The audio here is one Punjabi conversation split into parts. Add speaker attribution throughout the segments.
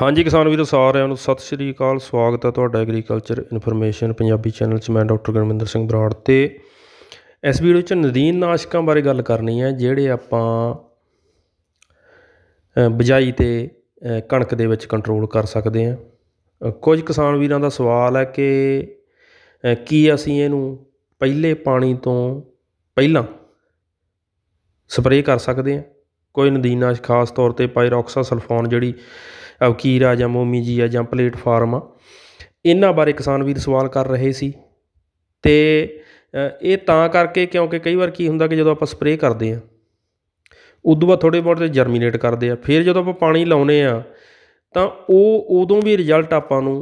Speaker 1: ਹਾਂਜੀ ਕਿਸਾਨ ਵੀਰੋ ਸਾਰਿਆਂ ਨੂੰ ਸਤਿ ਸ਼੍ਰੀ ਅਕਾਲ ਸਵਾਗਤ ਹੈ ਤੁਹਾਡਾ ਐਗਰੀਕਲਚਰ ਇਨਫੋਰਮੇਸ਼ਨ ਪੰਜਾਬੀ ਚੈਨਲ 'ਚ ਮੈਂ ਡਾਕਟਰ ਗਰਮਿੰਦਰ ਸਿੰਘ ਬਰਾੜ ਤੇ ਇਸ ਵੀਡੀਓ 'ਚ ਨਦੀਨ ਨਾਸ਼ਕਾਂ ਬਾਰੇ ਗੱਲ ਕਰਨੀ ਹੈ ਜਿਹੜੇ ਆਪਾਂ ਬਜਾਈ ਤੇ ਕਣਕ ਦੇ ਵਿੱਚ ਕੰਟਰੋਲ ਕਰ ਸਕਦੇ ਹਾਂ ਕੁਝ ਕਿਸਾਨ ਵੀਰਾਂ ਦਾ ਸਵਾਲ ਹੈ ਕਿ ਕੀ ਅਸੀਂ ਇਹਨੂੰ ਪਹਿਲੇ ਪਾਣੀ ਤੋਂ ਪਹਿਲਾਂ ਸਪਰੇਅ ਕਰ ਸਕਦੇ ਹਾਂ ਕੋਈ ਨਦੀਨ ਨਾਸ਼ਕ ਖਾਸ ਤੌਰ ਤੇ ਪਾਇਰੋਕਸਾ ਸਲਫੋਨ ਜਿਹੜੀ ਔਕੀਰਾ ਜਾਂ ਮੋਮੀ ਜੀ ਆ ਜਾਂ ਪਲੇਟਫਾਰਮ ਆ ਇਹਨਾਂ ਬਾਰੇ ਕਿਸਾਨ ਵੀਰ ਸਵਾਲ ਕਰ ਰਹੇ ਸੀ ਤੇ ਇਹ ਤਾਂ ਕਰਕੇ ਕਿਉਂਕਿ ਕਈ ਵਾਰ ਕੀ ਹੁੰਦਾ ਕਿ ਜਦੋਂ ਆਪਾਂ ਸਪਰੇਅ ਕਰਦੇ ਆ ਉਦੋਂ ਬਾਅਦ ਥੋੜੇ ਬਹੁਤ ਤੇ ਜਰਮੀਨੇਟ ਕਰਦੇ ਆ ਫਿਰ ਜਦੋਂ ਆਪਾਂ ਪਾਣੀ ਲਾਉਨੇ ਆ ਤਾਂ ਉਹ ਉਦੋਂ ਵੀ ਰਿਜ਼ਲਟ ਆਪਾਂ ਨੂੰ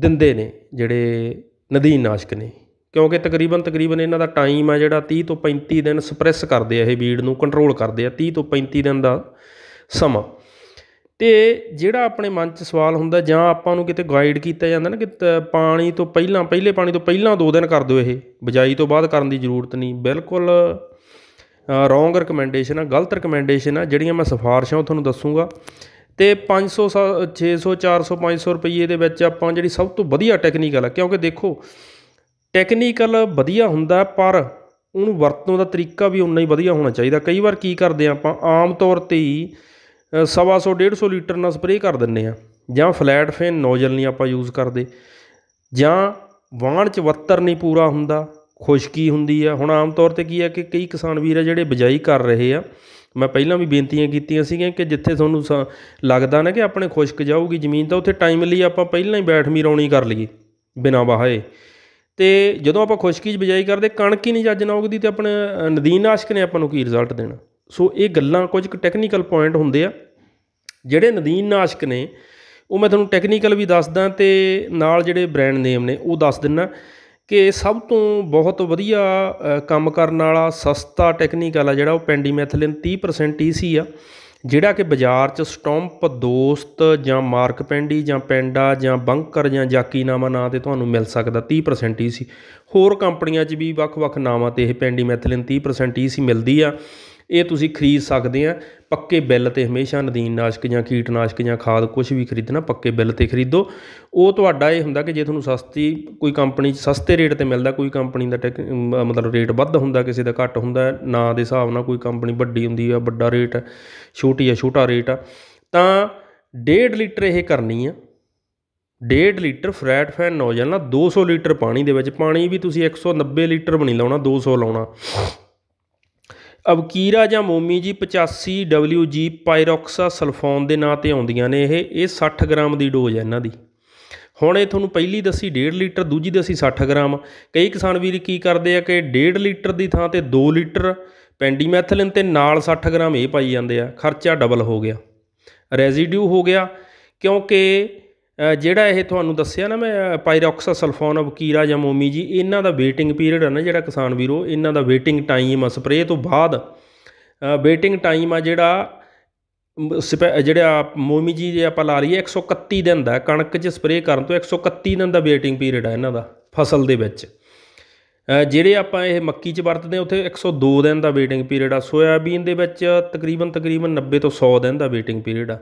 Speaker 1: ਦਿੰਦੇ ਨੇ ਜਿਹੜੇ ਨਦੀਨ ਨਾਸ਼ਕ ਨੇ ਕਿਉਂਕਿ ਤਕਰੀਬਨ ਤਕਰੀਬਨ ਇਹਨਾਂ ਦਾ ਟਾਈਮ ਆ ਜਿਹੜਾ 30 ਤੋਂ 35 ਦਿਨ ਸਪਰੈਸ ਕਰਦੇ ਆ ਇਹ ਵੀਡ ਨੂੰ ਕੰਟਰੋਲ ਕਰਦੇ ਆ 30 ਤੋਂ 35 ਦਿਨ ਦਾ ਸਮਾਂ ਤੇ ਜਿਹੜਾ ਆਪਣੇ ਮਨ 'ਚ ਸਵਾਲ ਹੁੰਦਾ ਜਾਂ ਆਪਾਂ ਨੂੰ ਕਿਤੇ ਗਾਈਡ ਕੀਤਾ ਜਾਂਦਾ ਨਾ ਕਿ ਪਾਣੀ ਤੋਂ ਪਹਿਲਾਂ ਪਹਿਲੇ ਪਾਣੀ ਤੋਂ ਪਹਿਲਾਂ ਦੋ ਦਿਨ ਕਰ ਦਿਓ ਇਹ ਬਜਾਈ ਤੋਂ ਬਾਅਦ ਕਰਨ ਦੀ ਜ਼ਰੂਰਤ ਨਹੀਂ ਬਿਲਕੁਲ ਰੋਂਗ ਰਿਕਮੈਂਡੇਸ਼ਨ ਆ ਗਲਤ ਰਿਕਮੈਂਡੇਸ਼ਨ ਆ ਜਿਹੜੀਆਂ ਮੈਂ ਸਿਫਾਰਿਸ਼ਾਂ ਉਹ ਤੁਹਾਨੂੰ ਦੱਸੂਗਾ ਤੇ 500 600 400 500 ਰੁਪਏ ਦੇ ਵਿੱਚ ਆਪਾਂ ਜਿਹੜੀ ਸਭ ਤੋਂ ਵਧੀਆ ਟੈਕਨੀਕਲ ਆ ਕਿਉਂਕਿ ਦੇਖੋ ਟੈਕਨੀਕਲ ਵਧੀਆ ਹੁੰਦਾ ਪਰ ਉਹਨੂੰ ਵਰਤੋਂ ਦਾ ਤਰੀਕਾ ਵੀ ਉਨਾ ਹੀ ਵਧੀਆ ਹੋਣਾ ਚਾਹੀਦਾ ਕਈ ਵਾਰ ਕੀ ਕਰਦੇ ਆ ਆਪਾਂ ਆਮ ਤੌਰ ਤੇ ਹੀ ਸਵਾ 100 150 ਲੀਟਰ ਨਾਲ ਸਪਰੇਅ ਕਰ ਦਿੰਨੇ ਆ ਜਾਂ ਫਲੈਟ ਫੇਨ ਨੋਜ਼ਲ ਨਹੀਂ ਆਪਾਂ ਯੂਜ਼ ਕਰਦੇ ਜਾਂ ਵਾਣ ਚ ਵੱਤਰ ਨਹੀਂ ਪੂਰਾ ਹੁੰਦਾ ਖੁਸ਼ਕੀ ਹੁੰਦੀ ਆ ਹੁਣ ਆਮ ਤੌਰ ਤੇ ਕੀ ਆ ਕਿ ਕਈ ਕਿਸਾਨ ਵੀਰ ਆ ਜਿਹੜੇ ਬਜਾਈ ਕਰ ਰਹੇ ਆ ਮੈਂ ਪਹਿਲਾਂ ਵੀ ਬੇਨਤੀਆਂ ਕੀਤੀਆਂ ਸੀਗੀਆਂ ਕਿ ਜਿੱਥੇ ਤੁਹਾਨੂੰ ਲੱਗਦਾ ਨਾ ਕਿ ਆਪਣੇ ਖੁਸ਼ਕ ਜਾਊਗੀ ਜ਼ਮੀਨ ਤਾਂ ਉੱਥੇ ਟਾਈਮ ਲਈ ਆਪਾਂ ਪਹਿਲਾਂ ਹੀ ਬੈਠਮੀ ਰੌਣੀ ਕਰ ਲਈਏ ਬਿਨਾਂ ਵਾਹੇ ਤੇ ਜਦੋਂ ਆਪਾਂ ਖੁਸ਼ਕੀ 'ਚ ਬਜਾਈ ਕਰਦੇ ਕਣਕ ਹੀ ਨਹੀਂ ਜੱਜ ਨਾ ਉਗਦੀ ਤੇ ਆਪਣੇ ਨਦੀਨ ਆਸ਼ਕ ਨੇ ਆਪਾਂ ਨੂੰ ਕੀ ਰਿਜ਼ਲਟ ਦੇਣਾ ਸੋ ਇਹ ਗੱਲਾਂ ਕੁਝ ਕੁ ਟੈਕਨੀਕਲ ਪੁਆਇੰਟ ਹੁੰਦੇ ਆ ਜਿਹੜੇ ਨਦੀਨ ਨਾਸ਼ਕ ਨੇ ਉਹ ਮੈਂ ਤੁਹਾਨੂੰ ਟੈਕਨੀਕਲ ਵੀ ਦੱਸਦਾ ਤੇ ਨਾਲ ਜਿਹੜੇ ਬ੍ਰਾਂਡ ਨੇਮ ਨੇ ਉਹ ਦੱਸ ਦਿੰਨਾ ਕਿ ਸਭ ਤੋਂ ਬਹੁਤ ਵਧੀਆ ਕੰਮ ਕਰਨ ਵਾਲਾ ਸਸਤਾ ਟੈਕਨੀਕਲ ਆ ਜਿਹੜਾ ਉਹ ਪੈਂਡੀਮੈਥਲਿਨ 30% ਈਸੀ ਆ ਜਿਹੜਾ ਕਿ ਬਾਜ਼ਾਰ 'ਚ ਸਟੰਪ ਦੋਸਤ ਜਾਂ ਮਾਰਕ ਪੈਂਡੀ ਜਾਂ ਪੈਂਡਾ ਜਾਂ ਬੰਕਰ ਜਾਂ ਜਾਕੀ ਨਾਮਾਂ ਨਾਂ ਤੇ ਤੁਹਾਨੂੰ ਮਿਲ ਸਕਦਾ 30% ਈਸੀ ਹੋਰ ਕੰਪਨੀਆਂ 'ਚ ਵੀ ਵੱਖ-ਵੱਖ ਨਾਵਾਂ ਤੇ ਇਹ ਪੈਂਡੀਮੈਥਲਿਨ 30% ਈਸੀ ਮਿਲਦੀ ਆ ਇਹ ਤੁਸੀਂ ਖਰੀਦ ਸਕਦੇ ਆ ਪੱਕੇ ਬਿੱਲ ਤੇ ਹਮੇਸ਼ਾ ਨਦੀਨ ਨਾਸ਼ਕ ਜਾਂ ਕੀਟਨਾਸ਼ਕ ਜਾਂ ਖਾਦ ਕੁਝ ਵੀ ਖਰੀਦਣਾ ਪੱਕੇ ਬਿੱਲ ਤੇ ਖਰੀਦੋ ਉਹ ਤੁਹਾਡਾ ਇਹ ਹੁੰਦਾ ਕਿ ਜੇ ਤੁਹਾਨੂੰ ਸਸਤੀ ਕੋਈ ਕੰਪਨੀ ਸਸਤੇ ਰੇਟ ਤੇ ਮਿਲਦਾ ਕੋਈ ਕੰਪਨੀ ਦਾ ਮਤਲਬ ਰੇਟ ਵੱਧ ਹੁੰਦਾ ਕਿਸੇ ਦਾ ਘੱਟ ਹੁੰਦਾ ਨਾਂ ਦੇ ਹਿਸਾਬ ਨਾਲ ਕੋਈ ਕੰਪਨੀ ਵੱਡੀ ਹੁੰਦੀ ਆ ਵੱਡਾ ਰੇਟ ਛੋਟੀ ਆ ਛੋਟਾ ਰੇਟ ਆ ਤਾਂ 1.5 ਲੀਟਰ ਇਹ ਕਰਨੀ ਆ 1.5 ਲੀਟਰ ਫਰੈਟ ਫੈਨ ਨੋਜ਼ਲ ਨਾਲ 200 ਲੀਟਰ ਪਾਣੀ ਦੇ ਵਿੱਚ ਪਾਣੀ ਵੀ ਤੁਸੀਂ 190 ਲੀਟਰ ਬਣੀ ਲਾਉਣਾ 200 ਲਾਉਣਾ ਅਬਕੀਰਾ ਜਾਂ ਮੋਮੀ ਜੀ 85WG ਪਾਇਰੋਕਸਾ ਸਲਫੋਨ ਦੇ ਨਾਂ ਤੇ ਆਉਂਦੀਆਂ ਨੇ ਇਹ ਇਹ 60 ਗ੍ਰਾਮ ਦੀ ਡੋਜ਼ ਹੈ ਇਹਨਾਂ ਦੀ ਹੁਣ ਇਹ ਤੁਹਾਨੂੰ ਪਹਿਲੀ ਦੱਸੀ 1.5 ਲੀਟਰ ਦੂਜੀ ਦੱਸੀ 60 ਗ੍ਰਾਮ ਕਈ ਕਿਸਾਨ ਵੀਰ ਕੀ ਕਰਦੇ ਆ ਕਿ 1.5 ਲੀਟਰ ਦੀ ਥਾਂ ਤੇ 2 ਲੀਟਰ ਪੈਂਡੀਮੈਥਲਿਨ ਤੇ ਨਾਲ 60 ਗ੍ਰਾਮ ਇਹ ਪਾਈ ਜਾਂਦੇ ਆ ਖਰਚਾ ਡਬਲ ਹੋ ਗਿਆ ਰੈਜ਼ੀਡਿਊ ਹੋ ਗਿਆ ਕਿਉਂਕਿ ਜਿਹੜਾ ਇਹ ਤੁਹਾਨੂੰ ਦੱਸਿਆ ਨਾ ਮੈਂ ਪਾਇਰੋਕਸਾ ਸਲਫੋਨ ਆਫ ਜਾਂ ਮੋਮੀ ਜੀ ਇਹਨਾਂ ਦਾ ਵੇਟਿੰਗ ਪੀਰੀਅਡ ਹੈ ਨਾ ਜਿਹੜਾ ਕਿਸਾਨ ਵੀਰੋ ਇਹਨਾਂ ਦਾ ਵੇਟਿੰਗ ਟਾਈਮ ਆ ਸਪਰੇਅ ਤੋਂ ਬਾਅਦ ਵੇਟਿੰਗ ਟਾਈਮ ਆ ਜਿਹੜਾ ਜਿਹੜਾ ਮੋਮੀ ਜੀ ਜੇ ਆਪਾਂ ਲਾ ਲਈਏ 131 ਦਿਨ ਦਾ ਕਣਕ 'ਚ ਸਪਰੇਅ ਕਰਨ ਤੋਂ 131 ਦਿਨ ਦਾ ਵੇਟਿੰਗ ਪੀਰੀਅਡ ਆ ਇਹਨਾਂ ਦਾ ਫਸਲ ਦੇ ਵਿੱਚ ਜਿਹੜੇ ਆਪਾਂ ਇਹ ਮੱਕੀ 'ਚ ਵਰਤਦੇ ਹਾਂ ਉੱਥੇ 102 ਦਿਨ ਦਾ ਵੇਟਿੰਗ ਪੀਰੀਅਡ ਆ ਸੋਇਆਬੀਨ ਦੇ ਵਿੱਚ ਤਕਰੀਬਨ ਤਕਰੀਬਨ 90 ਤੋਂ 100 ਦਿਨ ਦਾ ਵੇਟਿੰਗ ਪੀਰੀਅਡ ਆ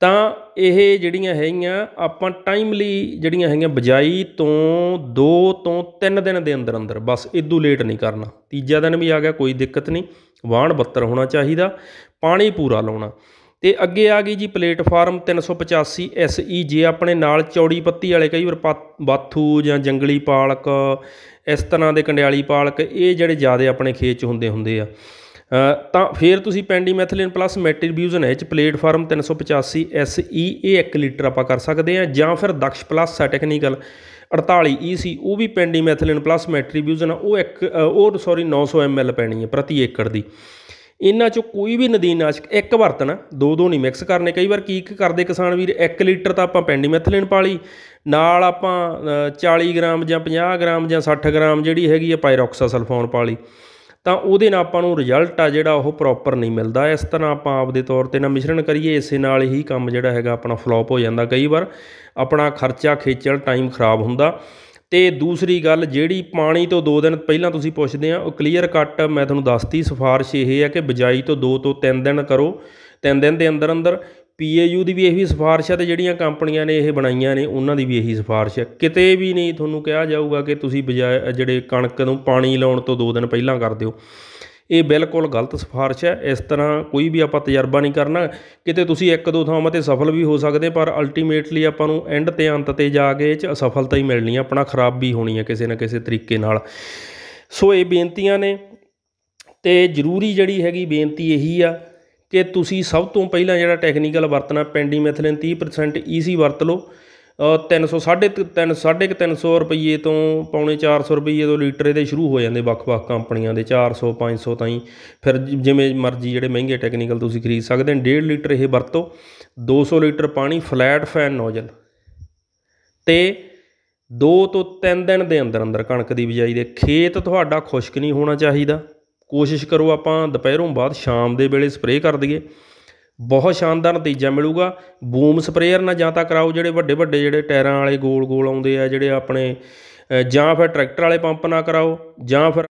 Speaker 1: ਤਾਂ ਇਹ ਜਿਹੜੀਆਂ ਹੈਗੀਆਂ ਆਪਾਂ ਟਾਈਮਲੀ ਜਿਹੜੀਆਂ ਹੈਗੀਆਂ ਬਜਾਈ ਤੋਂ 2 ਤੋਂ 3 ਦਿਨ ਦੇ ਅੰਦਰ ਅੰਦਰ ਬਸ ਇਦੋਂ ਲੇਟ ਨਹੀਂ ਕਰਨਾ ਤੀਜਾ ਦਿਨ ਵੀ ਆ ਗਿਆ ਕੋਈ ਦਿੱਕਤ ਨਹੀਂ ਵਾਣ ਬੱਤਰ ਹੋਣਾ ਚਾਹੀਦਾ ਪਾਣੀ ਪੂਰਾ ਲਾਉਣਾ ਤੇ ਅੱਗੇ ਆ ਗਈ ਜੀ ਪਲੇਟਫਾਰਮ 385 SE ਜੇ ਆਪਣੇ ਨਾਲ ਚੌੜੀ ਪੱਤੀ ਵਾਲੇ ਕਈ ਵਾਰ ਬਾਥੂ ਜਾਂ ਜੰਗਲੀ ਪਾਲਕ ਇਸ ਤਰ੍ਹਾਂ ਦੇ ਕੰਡਿਆਲੀ ਪਾਲਕ ਇਹ ਜਿਹੜੇ ਜਿਆਦੇ ਆਪਣੇ ਖੇਤ 'ਚ ਹੁੰਦੇ ਹੁੰਦੇ ਆ ਤਾਂ ਫਿਰ ਤੁਸੀਂ pendimethalin plus metribuzin H platform 385 ਈ ਇਹ 1 ਲੀਟਰ ਆਪਾਂ ਕਰ ਸਕਦੇ ਆ ਜਾਂ ਫਿਰ ਦਕਸ਼ ਪਲੱਸ ਟੈਕਨੀਕਲ 48 ਸੀ ਉਹ ਵੀ ਪੈਂਡੀਮੈਥਲਿਨ ਪਲੱਸ ਮੈਟਰੀਬਿਊਜ਼ਨ ਉਹ ਇੱਕ ਉਹ ਸੌਰੀ 900 ml ਪੈਣੀ ਹੈ ਪ੍ਰਤੀ ਏਕੜ ਦੀ ਇਹਨਾਂ ਚ ਕੋਈ ਵੀ ਨਦੀਨਾਸ਼ਕ ਇੱਕ ਵਰਤਨ ਦੋ ਦੋ ਨਹੀਂ ਮਿਕਸ ਕਰਨੇ ਕਈ ਵਾਰ ਕੀ ਕਰਦੇ ਕਿਸਾਨ ਵੀਰ 1 ਲੀਟਰ ਤਾਂ ਆਪਾਂ ਪੈਂਡੀਮੈਥਲਿਨ ਪਾ ਲਈ ਨਾਲ ਆਪਾਂ 40 ਗ੍ਰਾਮ ਜਾਂ 50 ਗ੍ਰਾਮ ਜਾਂ 60 ਗ੍ਰਾਮ ਜਿਹੜੀ ਹੈਗੀ ਆ ਪਾਇਰੋਕਸਾ ਸਲਫੋਨ ਪਾ ਲਈ ਤਾਂ ਉਹਦੇ ਨਾਲ ਆਪਾਂ ਨੂੰ ਰਿਜ਼ਲਟ ਆ ਜਿਹੜਾ ਉਹ ਪ੍ਰੋਪਰ ਨਹੀਂ ਮਿਲਦਾ ਇਸ ਤਰ੍ਹਾਂ ਆਪਾਂ ਆਪਦੇ ਤੌਰ ਤੇ ਨਾ ਮਿਸ਼ਰਣ ਕਰੀਏ ਇਸੇ ਨਾਲ ਹੀ ਕੰਮ ਜਿਹੜਾ ਹੈਗਾ ਆਪਣਾ ਫਲॉप ਹੋ ਜਾਂਦਾ ਕਈ ਵਾਰ ਆਪਣਾ ਖਰਚਾ ਖੇਚਲ ਟਾਈਮ ਖਰਾਬ ਹੁੰਦਾ ਤੇ ਦੂਸਰੀ ਗੱਲ ਜਿਹੜੀ ਪਾਣੀ ਤੋਂ 2 ਦਿਨ ਪਹਿਲਾਂ ਤੁਸੀਂ ਪੁੱਛਦੇ ਆ ਉਹ ਕਲੀਅਰ ਕੱਟ ਮੈਂ ਤੁਹਾਨੂੰ ਦੱਸਤੀ ਸਿਫਾਰਿਸ਼ ਇਹ ਹੈ ਕਿ ਬਜਾਈ ਤੋਂ 2 ਤੋਂ 3 ਦਿਨ ਕਰੋ 3 ਦਿਨ ਦੇ ਅੰਦਰ ਅੰਦਰ ਪੀਏਯੂ ਦੀ ਵੀ ਇਹੀ ਸਿਫਾਰਿਸ਼ ਹੈ ਤੇ ਜਿਹੜੀਆਂ ਕੰਪਨੀਆਂ ਨੇ ਇਹ ਬਣਾਈਆਂ ਨੇ ਉਹਨਾਂ ਦੀ ਵੀ ਇਹੀ ਸਿਫਾਰਿਸ਼ ਹੈ ਕਿਤੇ ਵੀ ਨਹੀਂ ਤੁਹਾਨੂੰ ਕਿਹਾ ਜਾਊਗਾ ਕਿ ਤੁਸੀਂ ਬਜਾਏ ਜਿਹੜੇ ਕਣਕ ਨੂੰ ਪਾਣੀ ਲਾਉਣ ਤੋਂ 2 ਦਿਨ ਪਹਿਲਾਂ ਕਰ ਦਿਓ ਇਹ ਬਿਲਕੁਲ ਗਲਤ ਸਿਫਾਰਿਸ਼ ਹੈ ਇਸ ਤਰ੍ਹਾਂ ਕੋਈ ਵੀ ਆਪਾਂ ਤਜਰਬਾ ਨਹੀਂ ਕਰਨਾ ਕਿਤੇ ਤੁਸੀਂ ਇੱਕ ਦੋ ਥਾਵਾਂ ਤੇ ਸਫਲ ਵੀ ਹੋ ਸਕਦੇ ਪਰ ਅਲਟੀਮੇਟਲੀ ਆਪਾਂ ਨੂੰ ਐਂਡ ਤੇ ਅੰਤ ਤੇ ਜਾ ਕੇ ਇਹ ਚ ਅਸਫਲਤਾ ਹੀ ਮਿਲਣੀ ਹੈ ਆਪਣਾ ਖਰਾਬ ਵੀ ਹੋਣੀ ਹੈ ਕਿਸੇ ਨਾ ਕਿਸੇ ਤਰੀਕੇ ਨਾਲ ਸੋ ਇਹ ਬੇਨਤੀਆਂ ਨੇ ਤੇ ਜ਼ਰੂਰੀ ਜਿਹੜੀ ਹੈਗੀ ਬੇਨਤੀ ਇਹੀ ਆ ਕਿ ਤੁਸੀਂ ਸਭ ਤੋਂ ਪਹਿਲਾਂ ਜਿਹੜਾ ਟੈਕਨੀਕਲ ਵਰਤਣਾ ਪੈਂਡੀਮੈਥਲਿਨ 30% ਈਸੀ ਵਰਤ ਲਓ 300 350 ਰੁਪਏ ਤੋਂ ਪੌਣੇ 400 ਰੁਪਏ ਤੋਂ ਲੀਟਰ ਦੇ ਸ਼ੁਰੂ ਹੋ ਜਾਂਦੇ ਵੱਖ-ਵੱਖ ਕੰਪਨੀਆਂ ਦੇ 400 500 ਤਾਈਂ ਫਿਰ ਜਿਵੇਂ ਮਰਜ਼ੀ ਜਿਹੜੇ ਮਹਿੰਗੇ ਟੈਕਨੀਕਲ ਤੁਸੀਂ ਖਰੀਦ ਸਕਦੇ ਹੋ 1.5 ਲੀਟਰ ਇਹ ਵਰਤੋ 200 ਲੀਟਰ ਪਾਣੀ ਫਲੈਟ ਫੈਨ ਨੋਜ਼ਲ ਤੇ 2 ਤੋਂ 3 ਦਿਨ ਦੇ ਅੰਦਰ ਅੰਦਰ ਕਣਕ ਦੀ ਬਿਜਾਈ ਦੇ ਖੇਤ ਤੁਹਾਡਾ ਖੁਸ਼ਕ ਨਹੀਂ ਹੋਣਾ ਚਾਹੀਦਾ ਕੋਸ਼ਿਸ਼ ਕਰੋ ਆਪਾਂ ਦੁਪਹਿਰੋਂ ਬਾਅਦ ਸ਼ਾਮ ਦੇ ਵੇਲੇ ਸਪਰੇਅ ਕਰ ਦਈਏ ਬਹੁਤ ਸ਼ਾਨਦਾਰ ਨਤੀਜਾ ਮਿਲੂਗਾ ਬੂਮ ਸਪਰੇਅਰ ਨਾਲ ਜਾਂ ਤਾਂ ਕਰਾਓ ਜਿਹੜੇ ਵੱਡੇ ਵੱਡੇ ਜਿਹੜੇ ਟਾਇਰਾਂ ਵਾਲੇ ਗੋਲ ਗੋਲ ਆਉਂਦੇ ਆ ਜਿਹੜੇ ਆਪਣੇ ਜਾਂ ਫਿਰ ਟਰੈਕਟਰ ਵਾਲੇ ਪੰਪ ਨਾ ਕਰਾਓ ਜਾਂ ਫਿਰ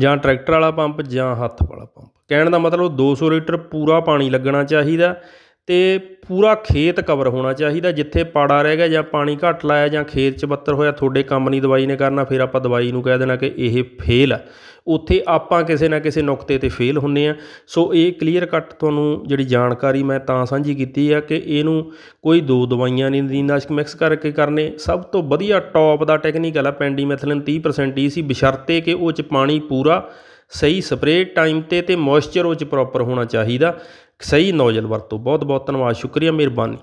Speaker 1: ਜਾਂ ਟਰੈਕਟਰ ਵਾਲਾ ਪੰਪ ਜਾਂ ਹੱਥ ਵਾਲਾ ਪੰਪ ਕਹਿਣ ਦਾ ਮਤਲਬ 200 ਲੀਟਰ ਪੂਰਾ ਪਾਣੀ ਲੱਗਣਾ ਚਾਹੀਦਾ ਤੇ ਪੂਰਾ ਖੇਤ ਕਵਰ ਹੋਣਾ ਚਾਹੀਦਾ ਜਿੱਥੇ ਪਾੜਾ ਰਹਿ ਗਿਆ ਜਾਂ ਪਾਣੀ ਘੱਟ ਲਾਇਆ ਜਾਂ ਖੇਤ 'ਚ ਬੱਤਰ ਹੋਇਆ ਤੁਹਾਡੇ ਕੰਮ ਨਹੀਂ ਦਵਾਈ ਨੇ ਕਰਨਾ ਫਿਰ ਆਪਾਂ ਦਵਾਈ ਨੂੰ ਕਹਿ ਦੇਣਾ ਕਿ ਇਹ ਫੇਲ ਆ ਉੱਥੇ ਆਪਾਂ ਕਿਸੇ ਨਾ ਕਿਸੇ ਨੁਕਤੇ ਤੇ ਫੇਲ ਹੁੰਨੇ ਆ ਸੋ ਇਹ ਕਲੀਅਰ ਕੱਟ ਤੁਹਾਨੂੰ ਜਿਹੜੀ ਜਾਣਕਾਰੀ ਮੈਂ ਤਾਂ ਸਾਂਝੀ ਕੀਤੀ ਆ ਕਿ ਇਹਨੂੰ ਕੋਈ ਦੋ ਦਵਾਈਆਂ ਨਹੀਂ ਦੀਨਾਸ਼ਕ ਮਿਕਸ ਕਰਕੇ ਕਰਨੇ ਸਭ ਤੋਂ ਵਧੀਆ ਟੌਪ ਦਾ ਟੈਕਨੀਕਲ ਆ ਪੈਂਡੀਮੈਥਲਿਨ 30% ਈ ਸੀ ਬਸ਼ਰਤੇ ਕਿ ਉਹ 'ਚ ਪਾਣੀ ਪੂਰਾ ਸਹੀ ਸਪਰੇਅ ਟਾਈਮ ਤੇ ਤੇ ਮੋਇਸਚਰ ਉਹ 'ਚ ਪ੍ਰੋਪਰ ਹੋਣਾ ਚਾਹੀਦਾ ਸਹੀ ਨੌਜਲ ਵਰਤੋ ਬਹੁਤ ਬਹੁਤ ਧੰਨਵਾਦ ਸ਼ੁਕਰੀਆ ਮਿਹਰਬਾਨੀ